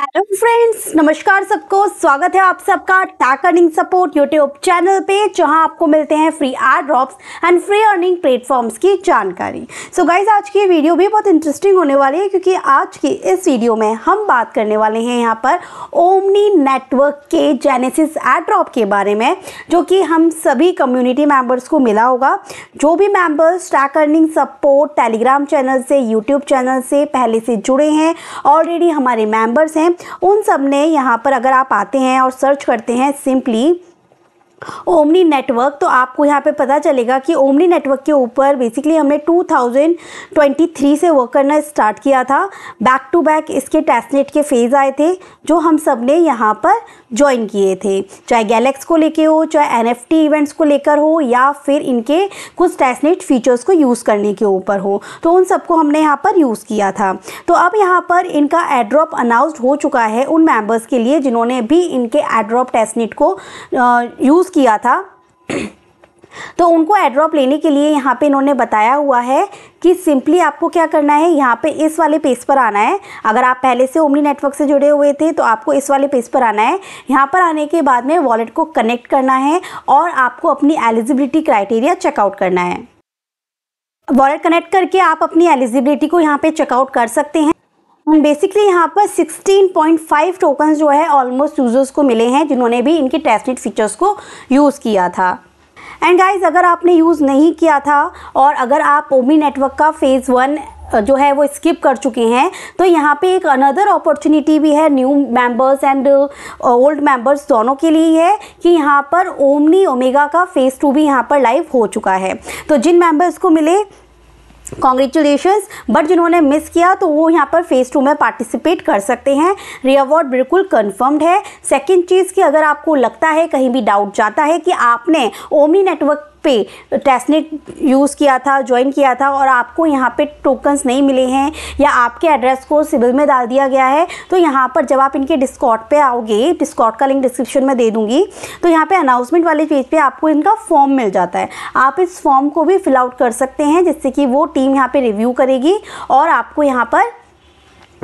hello friends नमस्कार सबको स्वागत है आप सबका tech earning support YouTube channel पे जहां आपको मिलते हैं free airdrops and free earning platforms की जानकारी सो so गाइज आज की वीडियो भी बहुत इंटरेस्टिंग होने वाली है क्योंकि आज की इस वीडियो में हम बात करने वाले हैं यहां पर ओमनी नेटवर्क के जेनेसिस एड ड्रॉप के बारे में जो कि हम सभी कम्युनिटी मेम्बर्स को मिला होगा जो भी members tech earning support telegram channel से यूट्यूब चैनल से पहले से जुड़े हैं ऑलरेडी हमारे मेम्बर्स हैं हैं उन सब ने यहाँ पर अगर आप आते हैं और सर्च करते हैं सिंपली ओमनी नेटवर्क तो आपको यहाँ पे पता चलेगा कि ओमनी नेटवर्क के ऊपर बेसिकली हमने 2023 से वर्क करना स्टार्ट किया था बैक टू बैक इसके टेस्टनेट के फेज़ आए थे जो हम सब ने यहाँ पर ज्वाइन किए थे चाहे गैलेक्स को लेके हो चाहे एन इवेंट्स को लेकर हो या फिर इनके कुछ टेस्टनेट फीचर्स को यूज़ करने के ऊपर हो तो उन सबको हमने यहाँ पर यूज़ किया था तो अब यहाँ पर इनका एड्रॉप अनाउंसड हो चुका है उन मेंबर्स के लिए जिन्होंने भी इनके एड्रॉप टेस्टनेट को यूज़ किया था तो उनको एड्रॉप लेने के लिए यहाँ पे इन्होंने बताया हुआ है कि सिंपली आपको क्या करना है यहाँ पे इस वाले पेज पर आना है अगर आप पहले से ओमनी नेटवर्क से जुड़े हुए थे तो आपको इस वाले पेज पर आना है यहाँ पर आने के बाद में वॉलेट को कनेक्ट करना है और आपको अपनी एलिजिबिलिटी क्राइटेरिया चेकआउट करना है वॉलेट कनेक्ट करके आप अपनी एलिजिबिलिटी को यहाँ पर चेकआउट कर सकते हैं बेसिकली यहाँ पर 16.5 टोकन जो है ऑलमोस्ट यूज़र्स को मिले हैं जिन्होंने भी इनके टेस्टनेट फीचर्स को यूज़ किया था एंड गाइज अगर आपने यूज़ नहीं किया था और अगर आप ओमी नेटवर्क का फेज़ वन जो है वो स्किप कर चुके हैं तो यहाँ पे एक अनदर अपॉर्चुनिटी भी है new members and old members दोनों के लिए है कि यहाँ पर ओमनी ओमेगा का फेज़ टू भी यहाँ पर लाइव हो चुका है तो जिन मेंबर्स को मिले कॉन्ग्रेचुलेशन बट जिन्होंने मिस किया तो वो यहाँ पर फेज़ टू में पार्टिसिपेट कर सकते हैं री अवार्ड बिल्कुल कन्फर्म्ड है सेकेंड चीज़ कि अगर आपको लगता है कहीं भी डाउट जाता है कि आपने ओमी नेटवर्क पे टेस्टनेट यूज़ किया था ज्वाइन किया था और आपको यहाँ पे टोकन्स नहीं मिले हैं या आपके एड्रेस को सिविल में डाल दिया गया है तो यहाँ पर जब आप इनके डिस्कॉट पे आओगे डिस्कॉट का लिंक डिस्क्रिप्शन में दे दूँगी तो यहाँ पे अनाउंसमेंट वाले पेज पे आपको इनका फॉर्म मिल जाता है आप इस फॉर्म को भी फिलआउट कर सकते हैं जिससे कि वो टीम यहाँ पर रिव्यू करेगी और आपको यहाँ पर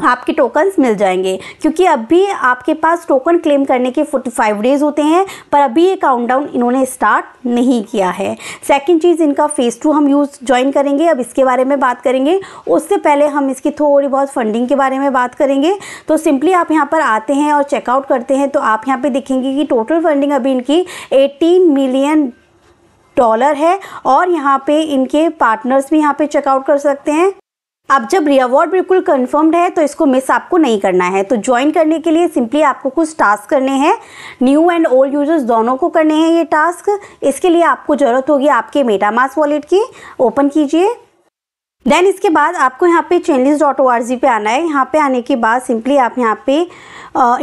आपके टोकन्स मिल जाएंगे क्योंकि अभी आपके पास टोकन क्लेम करने के 45 डेज़ होते हैं पर अभी ये काउंटडाउन इन्होंने स्टार्ट नहीं किया है सेकंड चीज़ इनका फ़ेज़ टू हम यूज़ ज्वाइन करेंगे अब इसके बारे में बात करेंगे उससे पहले हम इसकी थोड़ी बहुत फंडिंग के बारे में बात करेंगे तो सिंपली आप यहाँ पर आते हैं और चेकआउट करते हैं तो आप यहाँ पर देखेंगे कि टोटल फंडिंग अभी इनकी एटीन मिलियन डॉलर है और यहाँ पे इनके पार्टनर्स भी यहाँ पे चेकआउट कर सकते हैं अब जब रिअवॉर्ड बिल्कुल कन्फर्म्ड है तो इसको मिस आपको नहीं करना है तो ज्वाइन करने के लिए सिंपली आपको कुछ टास्क करने हैं न्यू एंड ओल्ड यूजर्स दोनों को करने हैं ये टास्क इसके लिए आपको ज़रूरत होगी आपके मेटामास वॉलेट की ओपन कीजिए देन इसके बाद आपको यहाँ पे changes dot O R G पे आना है यहाँ पे आने के बाद सिंपली आप यहाँ पे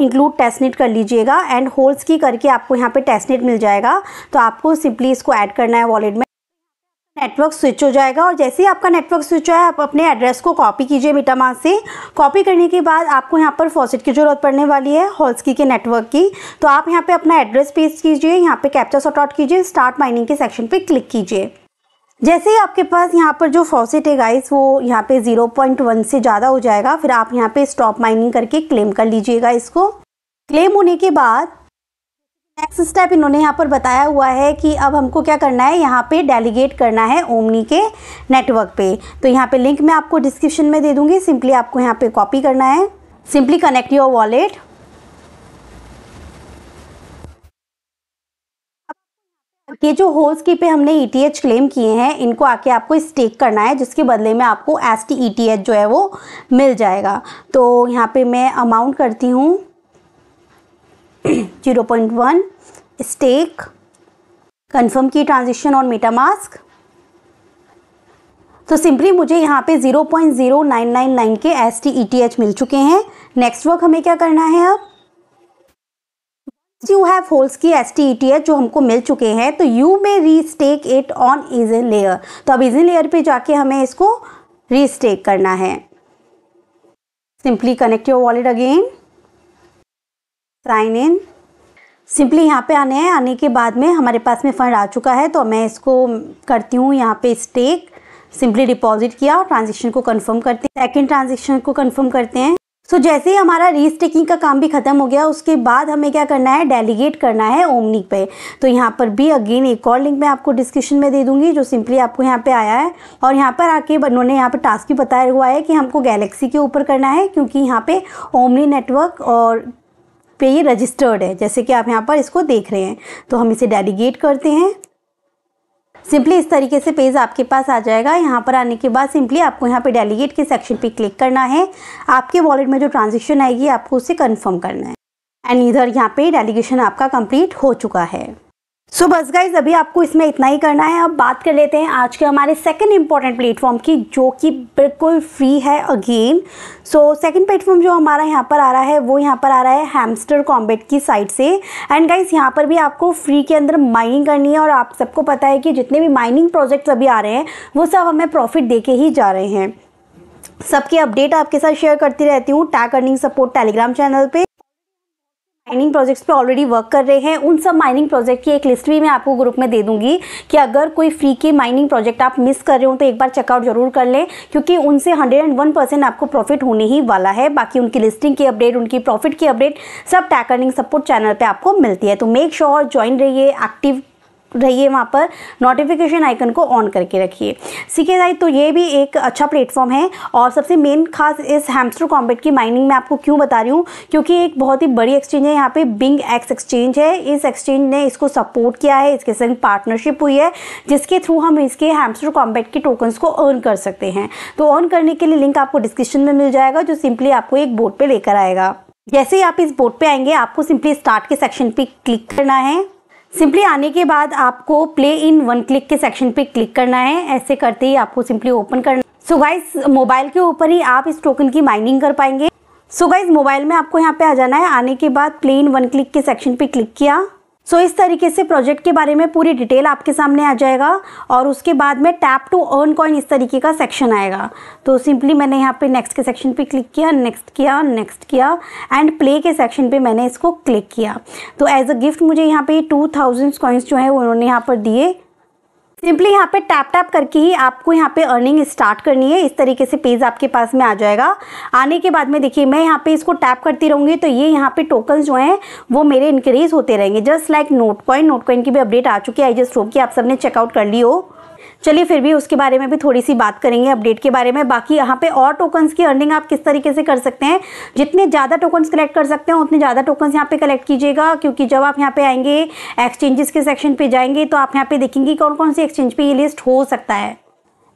इंक्लूड टेस्टनेट कर लीजिएगा एंड होल्स की करके आपको यहाँ पे टेस्टनेट मिल जाएगा तो आपको सिंपली इसको ऐड करना है वॉलेट में नेटवर्क स्विच हो जाएगा और जैसे ही आपका नेटवर्क स्विच हो है आप अपने एड्रेस को कॉपी कीजिए मिटामा से कॉपी करने के बाद आपको यहाँ पर फॉसेट की ज़रूरत पड़ने वाली है हॉल्सकी के नेटवर्क की तो आप यहाँ पे अपना एड्रेस पेस्ट कीजिए यहाँ पे कैप्चा सॉट आउट कीजिए स्टार्ट माइनिंग के सेक्शन पे क्लिक कीजिए जैसे ही आपके पास यहाँ पर जो फॉसेट है गाइस वो यहाँ पे जीरो से ज़्यादा हो जाएगा फिर आप यहाँ पर स्टॉप माइनिंग करके क्लेम कर लीजिएगा इसको क्लेम होने के बाद नेक्स्ट स्टेप इन्होंने यहाँ पर बताया हुआ है कि अब हमको क्या करना है यहाँ पे डेलीगेट करना है ओमनी के नेटवर्क पे तो यहाँ पे लिंक मैं आपको डिस्क्रिप्शन में दे दूँगी सिंपली आपको यहाँ पे कॉपी करना है सिंपली कनेक्ट योर वॉलेट ये जो होल्स की पे हमने ई e क्लेम किए हैं इनको आके आपको स्टेक करना है जिसके बदले में आपको एस टी e जो है वो मिल जाएगा तो यहाँ पे मैं अमाउंट करती हूँ zero point one stake confirm की ट्रांजेक्शन और मास्क तो सिंपली मुझे यहाँ पे 0.0999 के S T E T H मिल चुके हैं नेक्स्ट वर्क हमें क्या करना है अब यू हैव होल्स की S T E T H जो हमको मिल चुके हैं तो यू में restake it on Eigen layer तो अब इजन लेयर पे जाके हमें इसको रीस्टेक करना है simply connect your wallet again sign in simply यहाँ पे आने हैं आने के बाद में हमारे पास में फ़ंड आ चुका है तो मैं इसको करती हूँ यहाँ पे स्टेक सिंपली डिपॉजिट किया और ट्रांजेक्शन को कंफर्म करते हैं सेकेंड ट्रांजेक्शन को कंफर्म करते हैं सो so, जैसे ही हमारा रीस्टेकिंग का काम भी ख़त्म हो गया उसके बाद हमें क्या करना है डेलीगेट करना है ओमनी पे तो यहाँ पर भी अगेन एक और लिंक मैं आपको डिस्क्रिप्शन में दे दूंगी जो सिंपली आपको यहाँ पे आया है और यहाँ पर आके उन्होंने यहाँ पर टास्क भी बताया हुआ है कि हमको गैलेक्सी के ऊपर करना है क्योंकि यहाँ पर ओमनी नेटवर्क और पे ये रजिस्टर्ड है जैसे कि आप यहाँ पर इसको देख रहे हैं तो हम इसे डेलीगेट करते हैं सिंपली इस तरीके से पेज आपके पास आ जाएगा यहाँ पर आने के बाद सिंपली आपको यहाँ पे डेलीगेट के सेक्शन पे क्लिक करना है आपके वॉलेट में जो ट्रांजेक्शन आएगी आपको उसे कंफर्म करना है एंड इधर यहाँ पे डेलीगेशन आपका कंप्लीट हो चुका है सो बस गाइज अभी आपको इसमें इतना ही करना है अब बात कर लेते हैं आज के हमारे सेकंड इम्पॉर्टेंट प्लेटफॉर्म की जो कि बिल्कुल फ्री है अगेन सो सेकंड प्लेटफॉर्म जो हमारा यहाँ पर आ रहा है वो यहाँ पर आ रहा है हैमस्टर कॉम्बेट की साइट से एंड गाइज यहाँ पर भी आपको फ्री के अंदर माइनिंग करनी है और आप सबको पता है कि जितने भी माइनिंग प्रोजेक्ट्स अभी आ रहे हैं वो सब हमें प्रॉफिट दे के ही जा रहे हैं सबके अपडेट आपके साथ शेयर करती रहती हूँ tech earning support telegram channel पर माइनिंग प्रोजेक्ट्स पे ऑलरेडी वर्क कर रहे हैं उन सब माइनिंग प्रोजेक्ट की एक लिस्ट भी मैं आपको ग्रुप में दे दूंगी कि अगर कोई फ्री के माइनिंग प्रोजेक्ट आप मिस कर रहे हो तो एक बार चेकआउट जरूर कर लें क्योंकि उनसे 101 परसेंट आपको प्रॉफिट होने ही वाला है बाकी उनकी लिस्टिंग की अपडेट उनकी प्रॉफिट की अपडेट सब टैकर्निंग सपोर्ट चैनल पर आपको मिलती है तो मेक श्योर ज्वाइन रहिए एक्टिव रहिए वहाँ पर नोटिफिकेशन आइकन को ऑन करके रखिए सीखे जाए तो ये भी एक अच्छा प्लेटफॉर्म है और सबसे मेन खास इस हैमस्टर कॉम्बेट की माइनिंग में आपको क्यों बता रही हूँ क्योंकि एक बहुत ही बड़ी एक्सचेंज है यहाँ पे बिंग एक्स एक्सचेंज है इस एक्सचेंज ने इसको सपोर्ट किया है इसके संग पार्टनरशिप हुई है जिसके थ्रू हम इसके हैमस्टर कॉम्बेट के टोकन्स को अर्न कर सकते हैं तो ऑन करने के लिए लिंक आपको डिस्क्रिप्शन में मिल जाएगा जो सिंपली आपको एक बोर्ड पर लेकर आएगा जैसे ही आप इस बोर्ड पे आएंगे आपको सिंपली स्टार्ट के सेक्शन पे क्लिक करना है सिंपली आने के बाद आपको प्ले इन वन क्लिक के सेक्शन पे क्लिक करना है ऐसे करते ही आपको सिंपली ओपन करना सो गाइस मोबाइल के ऊपर ही आप इस टोकन की माइनिंग कर पाएंगे सो गाइज मोबाइल में आपको यहाँ पे आ जाना है आने के बाद प्ले इन वन क्लिक के सेक्शन पे क्लिक किया सो इस तरीके से प्रोजेक्ट के बारे में पूरी डिटेल आपके सामने आ जाएगा और उसके बाद में टैप टू अर्न कॉइन इस तरीके का सेक्शन आएगा तो सिंपली मैंने यहाँ पे नेक्स्ट के सेक्शन पे क्लिक किया नेक्स्ट किया नेक्स्ट किया एंड प्ले के सेक्शन पे मैंने इसको क्लिक किया तो एज अ गिफ्ट मुझे यहाँ पे टू थाउजेंड कॉइन्स जो है उन्होंने यहाँ पर दिए सिंपली यहाँ पे टैप टैप करके ही आपको यहाँ पे अर्निंग स्टार्ट करनी है इस तरीके से पेज आपके पास में आ जाएगा आने के बाद में देखिए मैं यहाँ पे इसको टैप करती रहूँगी तो ये यहाँ पे टोकन जो हैं वो मेरे इंक्रीज़ होते रहेंगे just like notcoin notcoin की भी अपडेट आ चुकी है आई जस्ट होप कि आप सबने चेकआउट कर ली हो चलिए फिर भी उसके बारे में भी थोड़ी सी बात करेंगे अपडेट के बारे में बाकी यहाँ पे और टोकन्स की अर्निंग आप किस तरीके से कर सकते हैं जितने ज़्यादा टोकन्स कलेक्ट कर सकते हैं उतने ज़्यादा टोकन्स यहाँ पे कलेक्ट कीजिएगा क्योंकि जब आप यहाँ पे आएंगे एक्सचेंजेस के सेक्शन पे जाएंगे तो आप यहाँ पे देखेंगे कौन कौन सी एक्सचेंज पर ये लिस्ट हो सकता है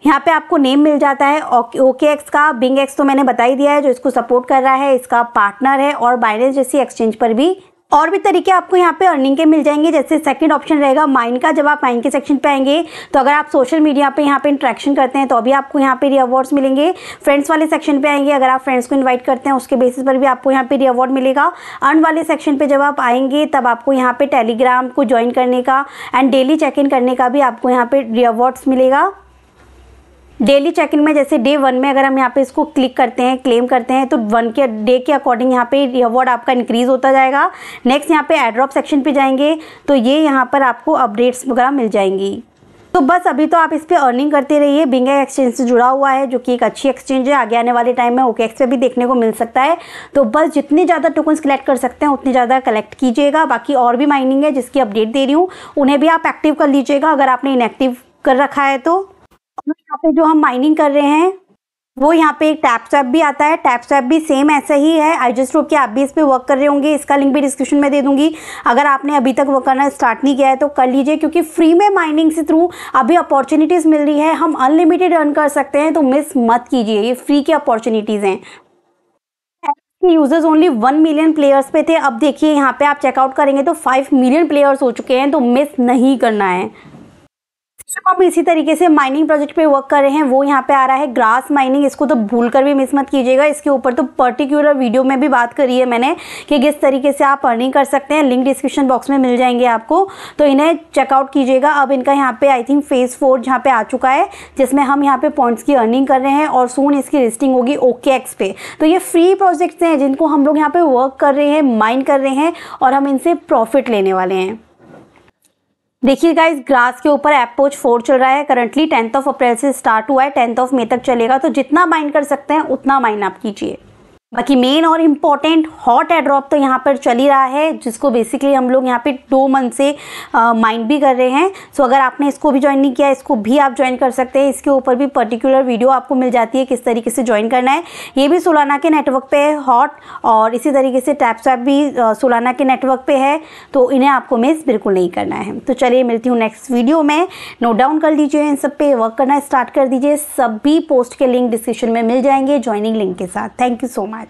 यहाँ पे आपको नेम मिल जाता है ओके एक्स का बिंग एक्स तो मैंने बता ही दिया है जो इसको सपोर्ट कर रहा है इसका पार्टनर है और बाइनेंस जैसी एक्सचेंज पर भी और भी तरीके आपको यहाँ पे अर्निंग के मिल जाएंगे जैसे सेकंड ऑप्शन रहेगा माइंड का जब आप माइंड के सेक्शन पे आएंगे तो अगर आप सोशल मीडिया पे यहाँ पे इंट्रैक्शन करते हैं तो अभी आपको यहाँ पे रिअवॉर्ड्स मिलेंगे फ्रेंड्स वाले सेक्शन पे आएंगे अगर आप फ्रेंड्स को इन्वाइट करते हैं उसके बेसिस पर भी आपको यहाँ पे रिअवॉर्ड मिलेगा अर्न वाले सेक्शन पर जब आप आएंगे तब आपको यहाँ पर टेलीग्राम को ज्वाइन करने का एंड डेली चेक इन करने का भी आपको यहाँ पर रिअवॉर्ड्स मिलेगा डेली चेक इन में जैसे डे वन में अगर हम यहाँ पे इसको क्लिक करते हैं क्लेम करते हैं तो वन के डे के अकॉर्डिंग यहाँ पे अवार्ड आपका इंक्रीज होता जाएगा नेक्स्ट यहाँ पे एड्रॉप सेक्शन पे जाएंगे तो ये यहाँ पर आपको अपडेट्स वगैरह मिल जाएंगी तो बस अभी तो आप इस पर अर्निंग करते रहिए बिंग एक्सचेंज से जुड़ा हुआ है जो कि एक अच्छी एक्सचेंज है आगे आने वाले टाइम में ओकेएक्स पे भी देखने को मिल सकता है तो बस जितने ज़्यादा टोकन्स कलेक्ट कर सकते हैं उतने ज़्यादा कलेक्ट कीजिएगा बाकी और भी माइनिंग है जिसकी अपडेट दे रही हूँ उन्हें भी आप एक्टिव कर लीजिएगा अगर आपने इनएक्टिव कर रखा है तो और तो यहाँ पे जो हम माइनिंग कर रहे हैं वो यहाँ पे एक टैप स्वैप भी आता है टैप स्वैप भी सेम ऐसा ही है आई जस्ट होप कि आप भी इस पर वर्क कर रहे होंगे इसका लिंक भी डिस्क्रिप्शन में दे दूंगी अगर आपने अभी तक वर्क करना स्टार्ट नहीं किया है तो कर लीजिए क्योंकि फ्री में माइनिंग से थ्रू अभी अपॉर्चुनिटीज़ मिल रही है हम अनलिमिटेड अर्न कर सकते हैं तो मिस मत कीजिए ये फ्री की अपॉर्चुनिटीज़ हैं के users only one million players पे थे अब देखिए यहाँ पे आप चेकआउट करेंगे तो फाइव मिलियन प्लेयर्स हो चुके हैं तो मिस नहीं करना है दोस्तों हम इसी तरीके से माइनिंग प्रोजेक्ट पे वर्क कर रहे हैं वो यहाँ पे आ रहा है ग्रास माइनिंग इसको तो भूल कर भी मिस मत कीजिएगा इसके ऊपर तो पर्टिकुलर वीडियो में भी बात करी है मैंने कि किस तरीके से आप अर्निंग कर सकते हैं लिंक डिस्क्रिप्शन बॉक्स में मिल जाएंगे आपको तो इन्हें चेकआउट कीजिएगा अब इनका यहाँ पे आई थिंक फेज फोर जहाँ पे आ चुका है जिसमें हम यहाँ पे पॉइंट्स की अर्निंग कर रहे हैं और सोन इसकी लिस्टिंग होगी ओके पे तो ये फ्री प्रोजेक्ट्स हैं जिनको हम लोग यहाँ पे वर्क कर रहे हैं माइन कर रहे हैं और हम इनसे प्रॉफिट लेने वाले हैं देखिए गाइज ग्रास के ऊपर एपोच फोर चल रहा है करंटली टेंथ ऑफ अप्रैल से स्टार्ट हुआ है टेंथ ऑफ मे तक चलेगा तो जितना माइन कर सकते हैं उतना माइंड आप कीजिए बाकी मेन और इम्पॉर्टेंट हॉट एड्रॉप तो यहाँ पर चल ही रहा है जिसको बेसिकली हम लोग यहाँ पे दो मंथ से माइंड भी कर रहे हैं सो अगर आपने इसको भी ज्वाइन नहीं किया इसको भी आप ज्वाइन कर सकते हैं इसके ऊपर भी पर्टिकुलर वीडियो आपको मिल जाती है किस तरीके से ज्वाइन करना है ये भी सोलाना के नेटवर्क पर है हॉट और इसी तरीके से टैप्सैप भी सोलाना के नेटवर्क पर है तो इन्हें आपको मिस बिल्कुल नहीं करना है तो चलिए मिलती हूँ नेक्स्ट वीडियो में नोट डाउन कर लीजिए इन सब पे वर्क करना स्टार्ट कर दीजिए सभी पोस्ट के लिंक डिस्क्रिप्शन में मिल जाएंगे ज्वाइनिंग लिंक के साथ थैंक यू सो मच